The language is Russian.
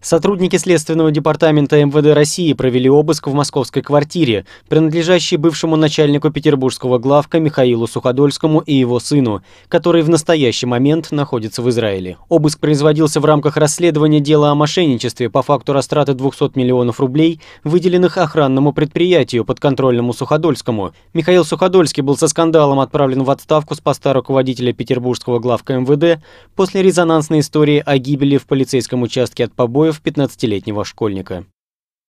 Сотрудники Следственного департамента МВД России провели обыск в московской квартире, принадлежащей бывшему начальнику петербургского главка Михаилу Суходольскому и его сыну, который в настоящий момент находится в Израиле. Обыск производился в рамках расследования дела о мошенничестве по факту растраты 200 миллионов рублей, выделенных охранному предприятию подконтрольному Суходольскому. Михаил Суходольский был со скандалом отправлен в отставку с поста руководителя петербургского главка МВД после резонансной истории о гибели в полицейском участке от побоев побоев 15-летнего школьника.